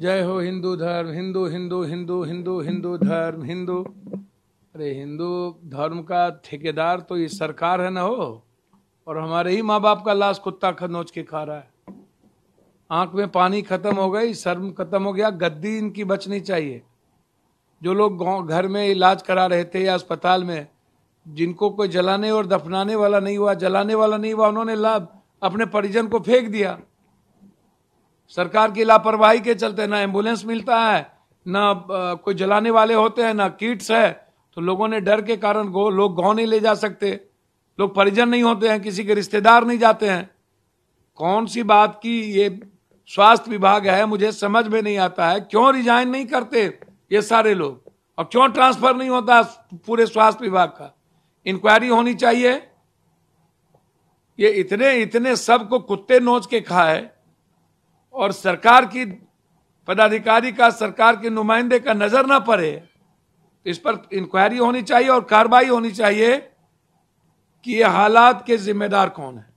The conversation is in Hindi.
जय हो हिंदू धर्म हिंदू हिंदू हिंदू हिंदू हिंदू धर्म हिंदू अरे हिंदू धर्म का ठेकेदार तो ये सरकार है ना हो और हमारे ही माँ बाप का लाश कुत्ता खनोच के खा रहा है आंख में पानी खत्म हो गई शर्म खत्म हो गया गद्दी इनकी बचनी चाहिए जो लोग घर में इलाज करा रहे थे या अस्पताल में जिनको कोई जलाने और दफनाने वाला नहीं हुआ जलाने वाला नहीं हुआ उन्होंने लाभ अपने परिजन को फेंक दिया सरकार की लापरवाही के चलते ना एम्बुलेंस मिलता है ना कोई जलाने वाले होते हैं ना किट्स है तो लोगों ने डर के कारण गो, लोग गांव नहीं ले जा सकते लोग परिजन नहीं होते हैं किसी के रिश्तेदार नहीं जाते हैं कौन सी बात की ये स्वास्थ्य विभाग है मुझे समझ में नहीं आता है क्यों रिजाइन नहीं करते ये सारे लोग और क्यों ट्रांसफर नहीं होता पूरे स्वास्थ्य विभाग का इंक्वायरी होनी चाहिए ये इतने इतने सबको कुत्ते नोच के खाए और सरकार की पदाधिकारी का सरकार के नुमाइंदे का नजर ना पड़े इस पर इंक्वायरी होनी चाहिए और कार्रवाई होनी चाहिए कि ये हालात के जिम्मेदार कौन है